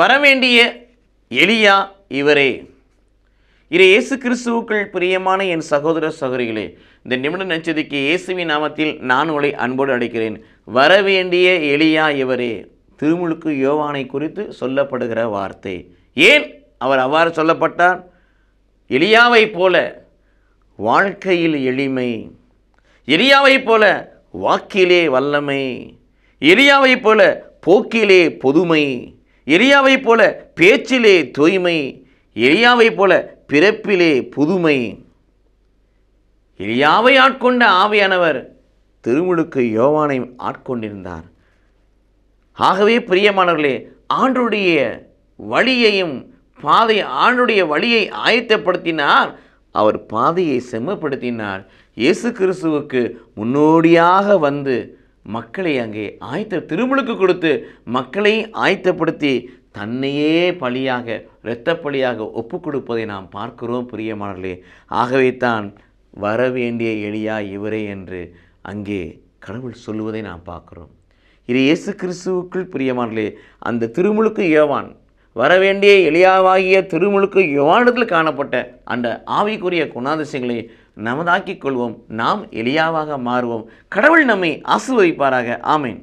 வரவேண்டிய எலியா இவரே இரு இயேசு கிறிஸ்துவுக்குள் பிரியமான என் சகோதர சகோதரிகளே இந்த நிமிட நச்சதிக்கு இயேசுவின் நாமத்தில் நான் உங்களை அன்போடு அடைக்கிறேன் வரவேண்டிய எலியா இவரே திருமுழுக்கு யோவானை குறித்து சொல்லப்படுகிற வார்த்தை ஏன் அவர் அவ்வாறு சொல்லப்பட்டார் எலியாவை போல வாழ்க்கையில் எளிமை எலியாவை போல வாக்கிலே வல்லமை எலியாவை போல போக்கிலே பொதுமை எளியாவைப் போல பேச்சிலே தூய்மை எளியாவைப் போல பிறப்பிலே புதுமை எளியாவை ஆட்கொண்ட ஆவியானவர் திருமுழுக்கு யோவானை ஆட்கொண்டிருந்தார் ஆகவே பிரியமானவர்களே ஆண்டுடைய வழியையும் பாதை ஆண்டுடைய வழியை ஆயத்தப்படுத்தினார் அவர் பாதையை செம்மப்படுத்தினார் இயேசு கிறிஸ்துவுக்கு முன்னோடியாக வந்து மக்களை அங்கே ஆயத்த திருமுழுக்கு கொடுத்து மக்களை ஆயத்தப்படுத்தி தன்னையே பழியாக இரத்த பழியாக ஒப்பு கொடுப்பதை நாம் பார்க்கிறோம் பிரியமானர்களே ஆகவே தான் வரவேண்டிய எளியா இவரே என்று அங்கே கடவுள் சொல்லுவதை நாம் பார்க்குறோம் இது இயேசு கிறிஸ்துவுக்குள் பிரியமானர்களே அந்த திருமுழுக்கு ஏவான் வரவேண்டிய எளியாவாகிய திருமுழுக்கு யுவானத்தில் காணப்பட்ட அந்த ஆவிக்குரிய குணாதிசயங்களை நமதாக்கிக் கொள்வோம் நாம் எளியாவாக மாறுவோம் கடவுள் நம்மை ஆசிர்வதிப்பாராக ஆமேன்